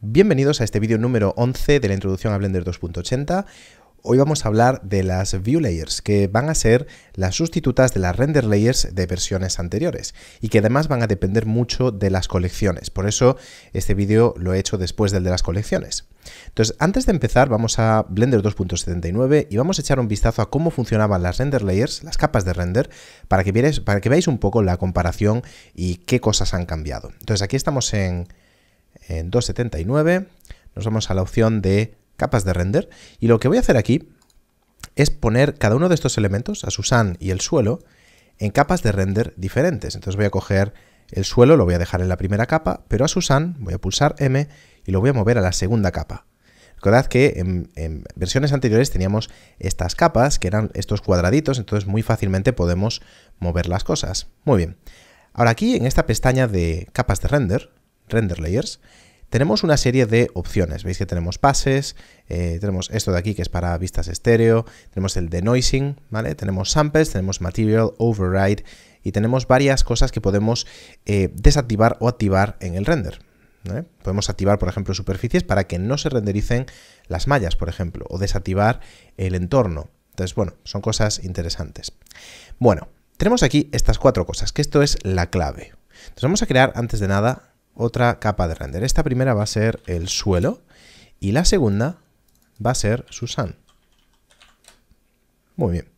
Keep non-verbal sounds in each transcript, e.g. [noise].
Bienvenidos a este vídeo número 11 de la introducción a Blender 2.80. Hoy vamos a hablar de las View Layers, que van a ser las sustitutas de las Render Layers de versiones anteriores y que además van a depender mucho de las colecciones. Por eso este vídeo lo he hecho después del de las colecciones. Entonces, antes de empezar, vamos a Blender 2.79 y vamos a echar un vistazo a cómo funcionaban las render layers, las capas de render, para que, para que veáis un poco la comparación y qué cosas han cambiado. Entonces, aquí estamos en en 279. Nos vamos a la opción de capas de render y lo que voy a hacer aquí es poner cada uno de estos elementos, a Susan y el suelo, en capas de render diferentes. Entonces voy a coger el suelo, lo voy a dejar en la primera capa, pero a Susan voy a pulsar M y lo voy a mover a la segunda capa. Recordad que en, en, versiones anteriores teníamos estas capas, que eran estos cuadraditos, entonces muy fácilmente podemos mover las cosas. Muy bien. Ahora aquí, en esta pestaña de capas de render, render layers, tenemos una serie de opciones. Veis que tenemos pases, eh, tenemos esto de aquí que es para vistas estéreo, tenemos el denoising, ¿vale? Tenemos samples, tenemos material, override y tenemos varias cosas que podemos eh, desactivar o activar en el render. Podemos activar, por ejemplo, superficies para que no se rendericen las mallas, por ejemplo, o desactivar el entorno. Entonces, bueno, son cosas interesantes. Bueno, tenemos aquí estas cuatro cosas, que esto es la clave. Entonces vamos a crear antes de nada otra capa de render. Esta primera va a ser el suelo y la segunda va a ser Susan. Muy bien.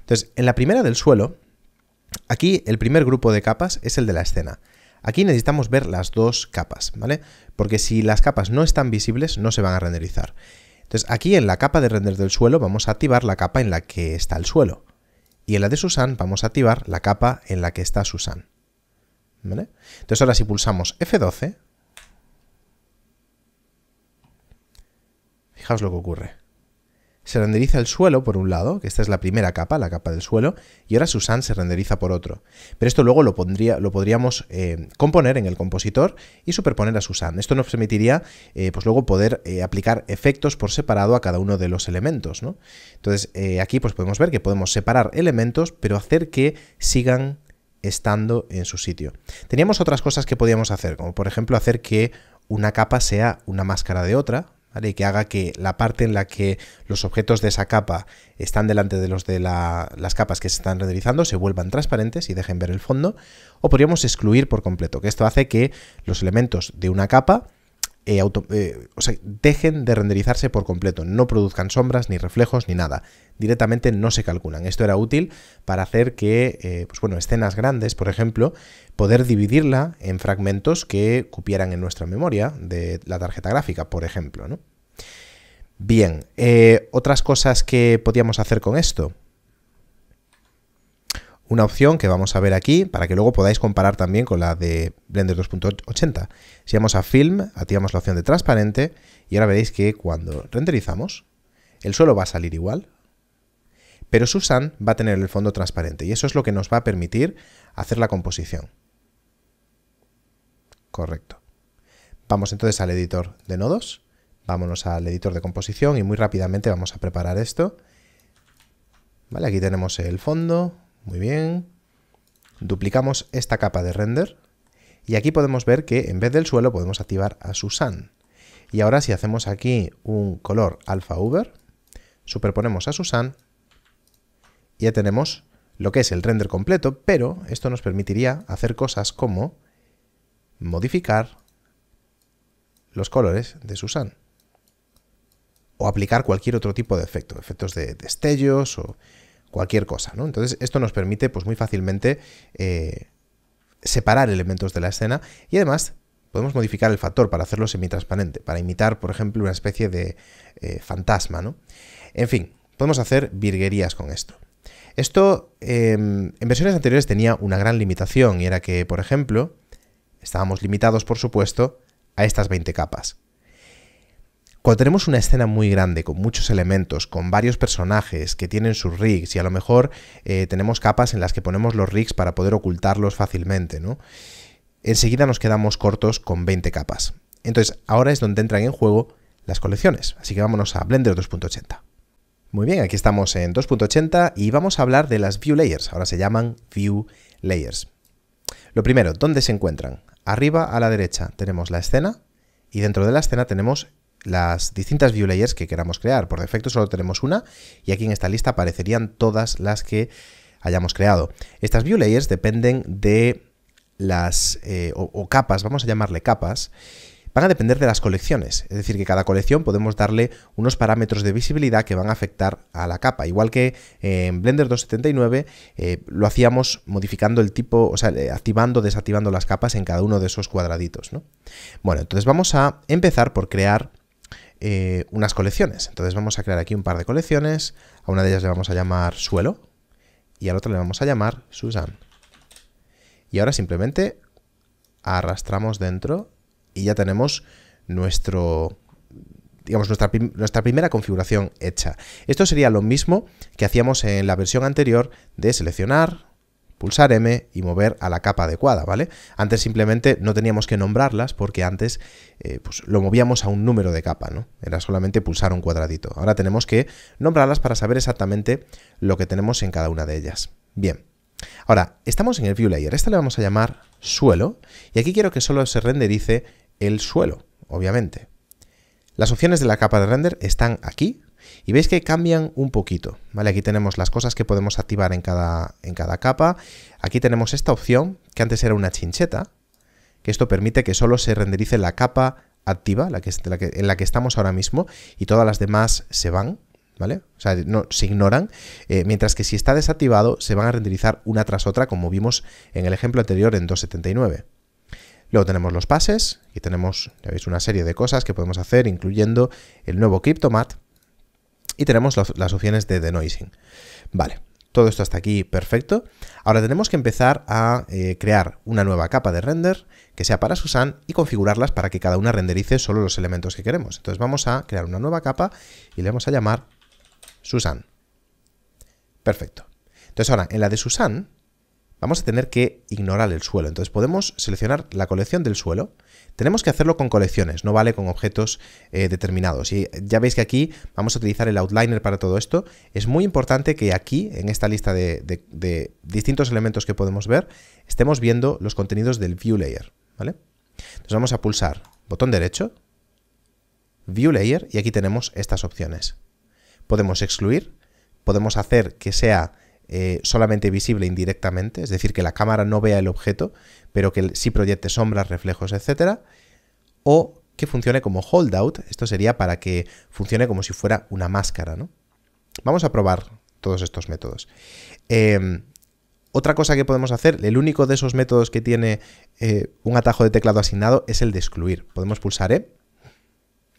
Entonces, en la primera del suelo, aquí el primer grupo de capas es el de la escena. Aquí necesitamos ver las dos capas, ¿vale? Porque si las capas no están visibles, no se van a renderizar. Entonces, aquí en la capa de render del suelo vamos a activar la capa en la que está el suelo. Y en la de Susan vamos a activar la capa en la que está Susan. Entonces ahora si pulsamos F12, fijaos lo que ocurre. Se renderiza el suelo por un lado, que esta es la primera capa, la capa del suelo, y ahora Susan se renderiza por otro. Pero esto luego lo, pondría, lo podríamos eh, componer en el compositor y superponer a Susan. Esto nos permitiría eh, pues luego poder eh, aplicar efectos por separado a cada uno de los elementos. ¿no? Entonces aquí pues podemos ver que podemos separar elementos, pero hacer que sigan estando en su sitio. Teníamos otras cosas que podíamos hacer, como por ejemplo hacer que una capa sea una máscara de otra, Y que haga que la parte en la que los objetos de esa capa están delante de los de las capas que se están renderizando se vuelvan transparentes y dejen ver el fondo. O podríamos excluir por completo, que esto hace que los elementos de una capa eh, eh, o sea, dejen de renderizarse por completo, no produzcan sombras, ni reflejos, ni nada. Directamente no se calculan. Esto era útil para hacer que, eh, pues bueno, escenas grandes, por ejemplo, poder dividirla en fragmentos que cupieran en nuestra memoria de la tarjeta gráfica, por ejemplo. ¿no? Bien, otras cosas que podíamos hacer con esto una opción que vamos a ver aquí para que luego podáis comparar también con la de Blender 2.80. Si vamos a Film, activamos la opción de transparente y ahora veréis que cuando renderizamos, el suelo va a salir igual, pero Susan va a tener el fondo transparente y eso es lo que nos va a permitir hacer la composición. Correcto. Vamos entonces al editor de nodos, vámonos al editor de composición y muy rápidamente vamos a preparar esto. Vale, aquí tenemos el fondo, muy bien. Duplicamos esta capa de render. Y aquí podemos ver que en vez del suelo podemos activar a Susan. Y ahora si hacemos aquí un color alfa uber, superponemos a Susan, ya tenemos lo que es el render completo, pero esto nos permitiría hacer cosas como modificar los colores de Susan o aplicar cualquier otro tipo de efecto, efectos de destellos o cualquier cosa. ¿no? Entonces, esto nos permite pues, muy fácilmente eh, separar elementos de la escena y además podemos modificar el factor para hacerlo semitransparente, para imitar, por ejemplo, una especie de eh, fantasma. ¿no? En fin, podemos hacer virguerías con esto. Esto em, en versiones anteriores tenía una gran limitación y era que, por ejemplo, estábamos limitados, por supuesto, a estas 20 capas. Cuando tenemos una escena muy grande, con muchos elementos, con varios personajes que tienen sus rigs y a lo mejor eh, tenemos capas en las que ponemos los rigs para poder ocultarlos fácilmente, ¿no? Enseguida nos quedamos cortos con 20 capas. Entonces, ahora es donde entran en juego las colecciones. Así que vámonos a Blender 2.80. Muy bien, aquí estamos en 2.80 y vamos a hablar de las View Layers. Ahora se llaman View Layers. Lo primero, ¿dónde se encuentran? Arriba a la derecha tenemos la escena y dentro de la escena tenemos las distintas view layers que queramos crear. Por defecto solo tenemos una y aquí en esta lista aparecerían todas las que hayamos creado. Estas view layers dependen de las, eh, o, capas, vamos a llamarle capas, van a depender de las colecciones. Es decir, que cada colección podemos darle unos parámetros de visibilidad que van a afectar a la capa. Igual que en Blender 279 eh, lo hacíamos modificando el tipo, o sea, activando, desactivando las capas en cada uno de esos cuadraditos. Bueno, entonces vamos a empezar por crear eh, unas colecciones. Entonces vamos a crear aquí un par de colecciones. A una de ellas le vamos a llamar suelo y a la otra le vamos a llamar Susan. Y ahora simplemente arrastramos dentro y ya tenemos nuestro digamos, nuestra, nuestra, primera configuración hecha. Esto sería lo mismo que hacíamos en la versión anterior de seleccionar, pulsar M y mover a la capa adecuada, ¿vale? Antes simplemente no teníamos que nombrarlas porque antes eh, pues, lo movíamos a un número de capa, ¿no? Era solamente pulsar un cuadradito. Ahora tenemos que nombrarlas para saber exactamente lo que tenemos en cada una de ellas. Bien. Ahora, estamos en el View Layer. Esta le vamos a llamar suelo y aquí quiero que solo se renderice el suelo, obviamente. Las opciones de la capa de render están aquí, y veis que cambian un poquito, ¿vale? Aquí tenemos las cosas que podemos activar en cada, capa. Aquí tenemos esta opción, que antes era una chincheta, que esto permite que solo se renderice la capa activa, la que, en la que estamos ahora mismo, y todas las demás se van, ¿vale? O sea, se ignoran, eh, mientras que si está desactivado se van a renderizar una tras otra, como vimos en el ejemplo anterior en 279. Luego tenemos los pases, y tenemos, ya veis, una serie de cosas que podemos hacer, incluyendo el nuevo CryptoMat, y tenemos las opciones de denoising. Vale, todo esto hasta aquí perfecto. Ahora tenemos que empezar a eh, crear una nueva capa de render que sea para Susan y configurarlas para que cada una renderice solo los elementos que queremos. Entonces vamos a crear una nueva capa y le vamos a llamar Susan. Perfecto. Entonces ahora en la de Susan vamos a tener que ignorar el suelo. Entonces podemos seleccionar la colección del suelo. Tenemos que hacerlo con colecciones, no vale con objetos eh, determinados. Y ya veis que aquí vamos a utilizar el outliner para todo esto. Es muy importante que aquí, en esta lista de, distintos elementos que podemos ver, estemos viendo los contenidos del View Layer. ¿vale? Entonces vamos a pulsar botón derecho, View Layer, y aquí tenemos estas opciones. Podemos excluir, podemos hacer que sea eh, solamente visible indirectamente, es decir, que la cámara no vea el objeto, pero que sí proyecte sombras, reflejos, etc. O que funcione como holdout, esto sería para que funcione como si fuera una máscara. ¿no? Vamos a probar todos estos métodos. Em, otra cosa que podemos hacer, el único de esos métodos que tiene eh, un atajo de teclado asignado es el de excluir. Podemos pulsar E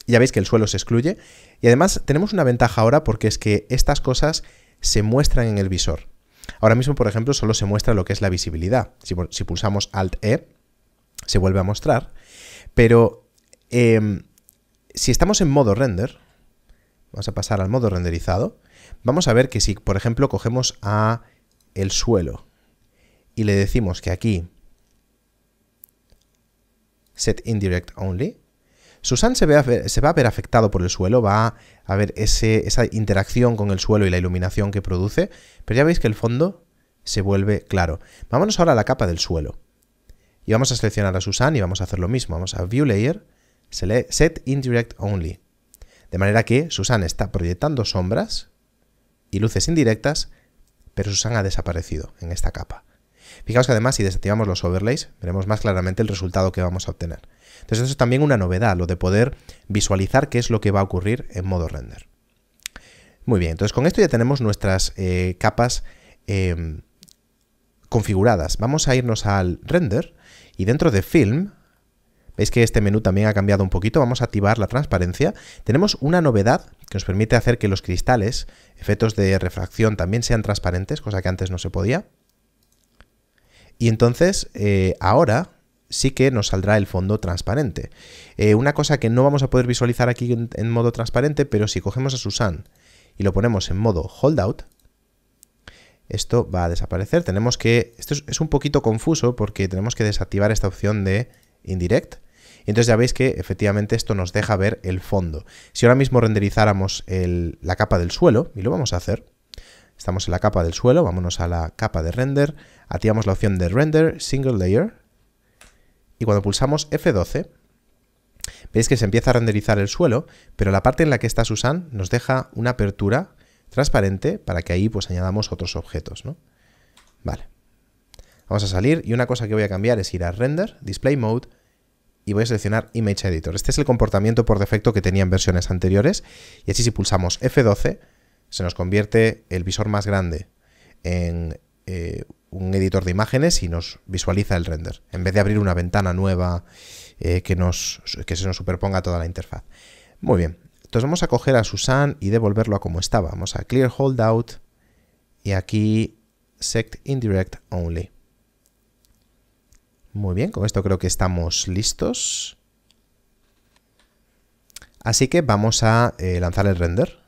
ya veis que el suelo se excluye. Y además tenemos una ventaja ahora porque es que estas cosas se muestran en el visor. Ahora mismo, por ejemplo, solo se muestra lo que es la visibilidad. Si, pulsamos Alt-E, se vuelve a mostrar. Pero em, si estamos en modo render, vamos a pasar al modo renderizado, vamos a ver que si, por ejemplo, cogemos a el suelo y le decimos que aquí set indirect only, Susan se, va a ver afectado por el suelo, va a ver esa interacción con el suelo y la iluminación que produce, pero ya veis que el fondo se vuelve claro. Vámonos ahora a la capa del suelo. Y vamos a seleccionar a Susan y vamos a hacer lo mismo. Vamos a View Layer, Set Indirect Only. De manera que Susan está proyectando sombras y luces indirectas, pero Susan ha desaparecido en esta capa. Fijaos que además si desactivamos los overlays, veremos más claramente el resultado que vamos a obtener. Entonces eso es también una novedad, lo de poder visualizar qué es lo que va a ocurrir en modo render. Muy bien, entonces con esto ya tenemos nuestras eh, capas eh, configuradas. Vamos a irnos al render y dentro de film, veis que este menú también ha cambiado un poquito, vamos a activar la transparencia. Tenemos una novedad que nos permite hacer que los cristales, efectos de refracción también sean transparentes, cosa que antes no se podía. Y entonces, eh, ahora sí que nos saldrá el fondo transparente. Eh, una cosa que no vamos a poder visualizar aquí en, modo transparente, pero si cogemos a Susan y lo ponemos en modo holdout, esto va a desaparecer. Tenemos que... Esto es, un poquito confuso porque tenemos que desactivar esta opción de indirect. Y entonces ya veis que efectivamente esto nos deja ver el fondo. Si ahora mismo renderizáramos la capa del suelo, y lo vamos a hacer, estamos en la capa del suelo, vámonos a la capa de render, activamos la opción de Render Single Layer y cuando pulsamos F12 veis que se empieza a renderizar el suelo, pero la parte en la que está Susan nos deja una apertura transparente para que ahí pues añadamos otros objetos. Vale. Vamos a salir y una cosa que voy a cambiar es ir a Render, Display Mode y voy a seleccionar Image Editor. Este es el comportamiento por defecto que tenía en versiones anteriores y así si pulsamos F12 se nos convierte el visor más grande en eh, un editor de imágenes y nos visualiza el render, en vez de abrir una ventana nueva eh, que, nos, se nos superponga toda la interfaz. Muy bien, entonces vamos a coger a Susan y devolverlo a como estaba. Vamos a Clear Holdout y aquí Sect Indirect Only. Muy bien, con esto creo que estamos listos. Así que vamos a eh, lanzar el render.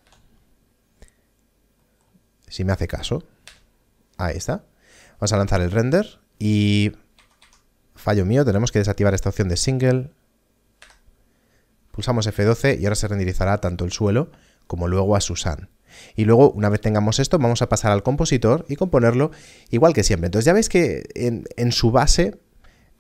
Si me hace caso. Ahí está. Vamos a lanzar el render y... Fallo mío, tenemos que desactivar esta opción de single. Pulsamos F12 y ahora se renderizará tanto el suelo como luego a Susan. Y luego, una vez tengamos esto, vamos a pasar al compositor y componerlo igual que siempre. Entonces ya veis que en, su base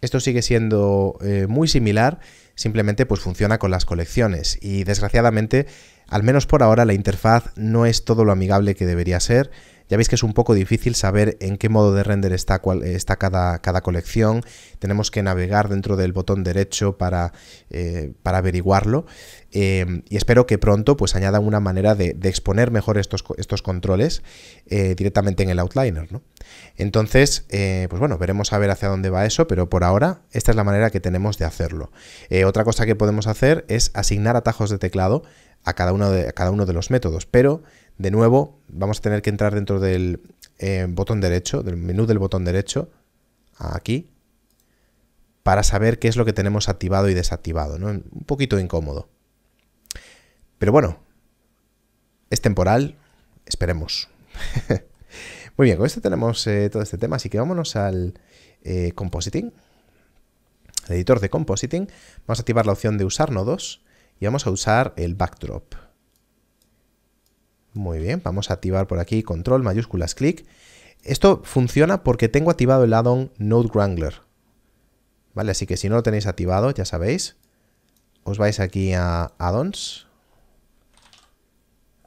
esto sigue siendo eh, muy similar, simplemente pues funciona con las colecciones y desgraciadamente, al menos por ahora, la interfaz no es todo lo amigable que debería ser. Ya veis que es un poco difícil saber en qué modo de render está, eh, cada, cada, colección. Tenemos que navegar dentro del botón derecho para, eh, averiguarlo. Eh, y espero que pronto pues añadan una manera de, exponer mejor estos, estos controles directamente en el outliner. ¿no? Entonces, pues bueno, veremos a ver hacia dónde va eso, pero por ahora esta es la manera que tenemos de hacerlo. otra cosa que podemos hacer es asignar atajos de teclado a cada uno de, cada uno de los métodos, pero de nuevo, vamos a tener que entrar dentro del eh, botón derecho, del menú del botón derecho, aquí, para saber qué es lo que tenemos activado y desactivado. Un poquito incómodo. Pero bueno, es temporal, esperemos. [laughs] Muy bien, con esto tenemos eh, todo este tema, así que vámonos al eh, compositing, editor de compositing. Vamos a activar la opción de usar nodos y vamos a usar el backdrop. Muy bien, vamos a activar por aquí control, mayúsculas, clic. Esto funciona porque tengo activado el addon Node Wrangler. ¿Vale? Así que si no lo tenéis activado, ya sabéis, os vais aquí a addons,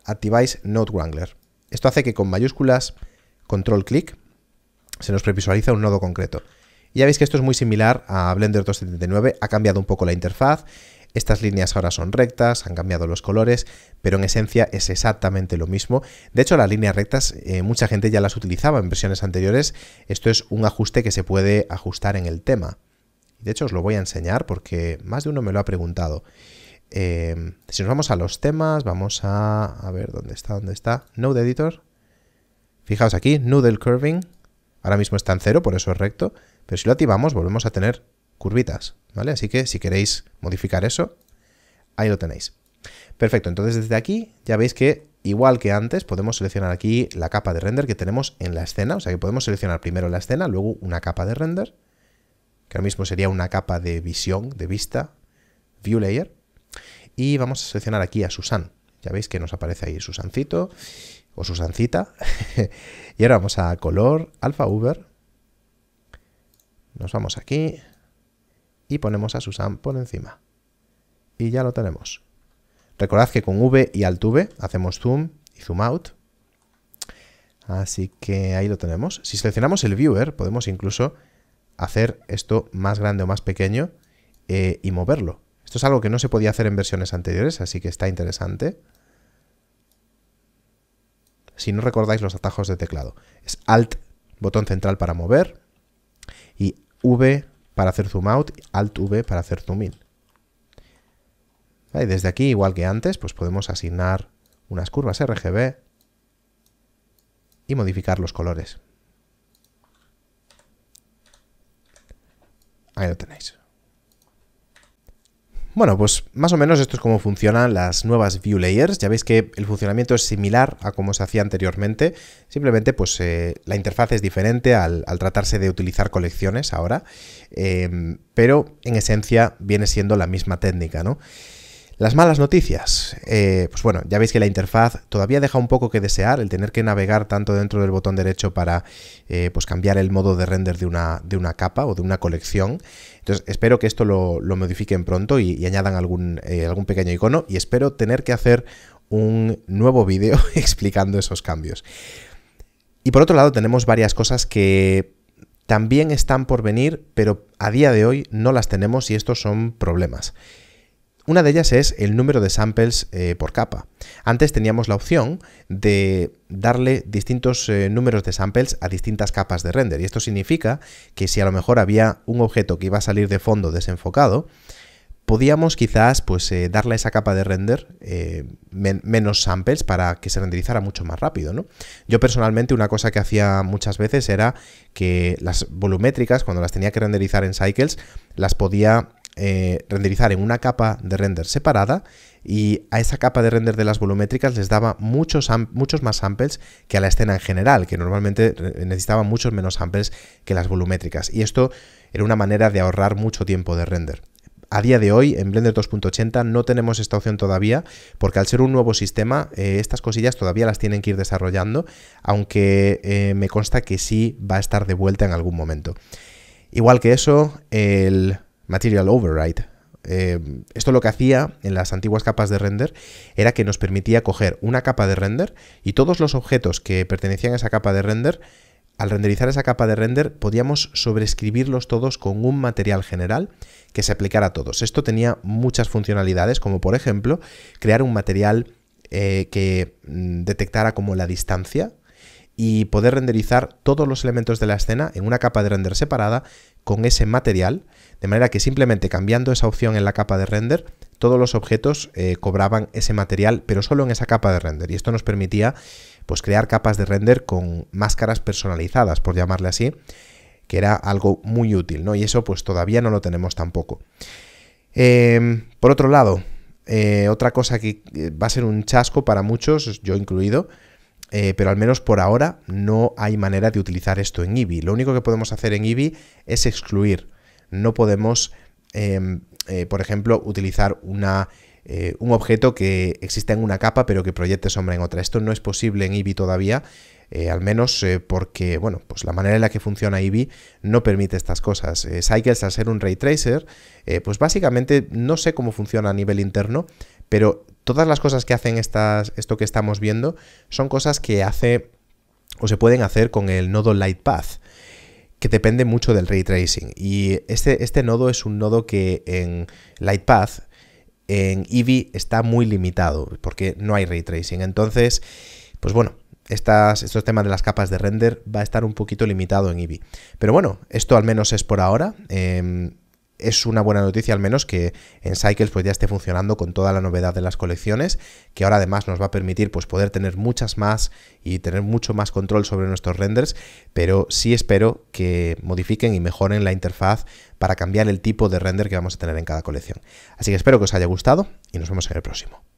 activáis Node Wrangler. Esto hace que con mayúsculas control clic se nos previsualiza un nodo concreto. ya veis que esto es muy similar a Blender 279, ha cambiado un poco la interfaz, estas líneas ahora son rectas, han cambiado los colores, pero en esencia es exactamente lo mismo. De hecho, las líneas rectas eh, mucha gente ya las utilizaba en versiones anteriores. Esto es un ajuste que se puede ajustar en el tema. De hecho, os lo voy a enseñar porque más de uno me lo ha preguntado. Em, si nos vamos a los temas, vamos a... A ver, ¿dónde está? ¿Dónde está? Node Editor. Fijaos aquí, Noodle Curving. Ahora mismo está en cero, por eso es recto. Pero si lo activamos, volvemos a tener curvitas, ¿vale? Así que si queréis modificar eso, ahí lo tenéis. Perfecto, entonces desde aquí ya veis que igual que antes podemos seleccionar aquí la capa de render que tenemos en la escena, o sea que podemos seleccionar primero la escena, luego una capa de render, que ahora mismo sería una capa de visión, de vista, view layer, y vamos a seleccionar aquí a Susan. Ya veis que nos aparece ahí Susancito o Susancita. [laughs] y ahora vamos a color, alfa, uber. Nos vamos aquí, y ponemos a Susan por encima. Y ya lo tenemos. Recordad que con V y Alt V hacemos zoom y zoom out. Así que ahí lo tenemos. Si seleccionamos el viewer, podemos incluso hacer esto más grande o más pequeño eh, y moverlo. Esto es algo que no se podía hacer en versiones anteriores, así que está interesante. Si no recordáis los atajos de teclado, es Alt, botón central para mover, y V para hacer zoom out, alt V para hacer zoom in. Desde aquí, igual que antes, pues podemos asignar unas curvas RGB y modificar los colores. Ahí lo tenéis. Bueno, pues más o menos esto es cómo funcionan las nuevas view layers. Ya veis que el funcionamiento es similar a como se hacía anteriormente, simplemente pues eh, la interfaz es diferente al, tratarse de utilizar colecciones ahora, eh, pero en esencia viene siendo la misma técnica, ¿no? Las malas noticias. Eh, pues bueno, ya veis que la interfaz todavía deja un poco que desear el tener que navegar tanto dentro del botón derecho para eh, pues cambiar el modo de render de una, de una capa o de una colección. Entonces espero que esto lo, modifiquen pronto y, añadan algún, eh, algún pequeño icono y espero tener que hacer un nuevo vídeo [laughs] explicando esos cambios. Y por otro lado tenemos varias cosas que también están por venir, pero a día de hoy no las tenemos y estos son problemas. Una de ellas es el número de samples eh, por capa. Antes teníamos la opción de darle distintos eh, números de samples a distintas capas de render y esto significa que si a lo mejor había un objeto que iba a salir de fondo desenfocado, podíamos quizás pues eh, darle a esa capa de render menos samples para que se renderizara mucho más rápido, Yo personalmente una cosa que hacía muchas veces era que las volumétricas, cuando las tenía que renderizar en cycles, las podía eh, renderizar en una capa de render separada y a esa capa de render de las volumétricas les daba muchos, muchos más samples que a la escena en general, que normalmente necesitaba muchos menos samples que las volumétricas. Y esto era una manera de ahorrar mucho tiempo de render. A día de hoy, en Blender 2.80 no tenemos esta opción todavía, porque al ser un nuevo sistema, eh, estas cosillas todavía las tienen que ir desarrollando, aunque eh, me consta que sí va a estar de vuelta en algún momento. Igual que eso, el Material Override. Eh, esto lo que hacía en las antiguas capas de render era que nos permitía coger una capa de render y todos los objetos que pertenecían a esa capa de render, al renderizar esa capa de render podíamos sobreescribirlos todos con un material general que se aplicara a todos. Esto tenía muchas funcionalidades, como por ejemplo crear un material eh, que mm, detectara como la distancia y poder renderizar todos los elementos de la escena en una capa de render separada con ese material, de manera que simplemente cambiando esa opción en la capa de render, todos los objetos eh, cobraban ese material, pero solo en esa capa de render. Y esto nos permitía pues, crear capas de render con máscaras personalizadas, por llamarle así, que era algo muy útil, ¿no? Y eso pues todavía no lo tenemos tampoco. Em, por otro lado, eh, otra cosa que eh, va a ser un chasco para muchos, yo incluido, eh, pero al menos por ahora no hay manera de utilizar esto en Eevee, Lo único que podemos hacer en Eevee es excluir. No podemos, em, eh, por ejemplo, utilizar una, eh, un objeto que exista en una capa pero que proyecte sombra en otra. Esto no es posible en Eevee todavía, al menos porque bueno, pues la manera en la que funciona Eevee no permite estas cosas. Cycles, al ser un ray tracer, pues básicamente no sé cómo funciona a nivel interno, pero Todas las cosas que hacen estas, esto que estamos viendo son cosas que hace o se pueden hacer con el nodo Path, que depende mucho del ray tracing. Y este, este nodo es un nodo que en Lightpath, en Eevee, está muy limitado, porque no hay ray tracing. Entonces, pues bueno, estos temas de las capas de render va a estar un poquito limitado en Eevee. Pero bueno, esto al menos es por ahora. Em, es una buena noticia al menos que en Cycles pues ya esté funcionando con toda la novedad de las colecciones, que ahora además nos va a permitir pues poder tener muchas más y tener mucho más control sobre nuestros renders, pero sí espero que modifiquen y mejoren la interfaz para cambiar el tipo de render que vamos a tener en cada colección. Así que espero que os haya gustado y nos vemos en el próximo.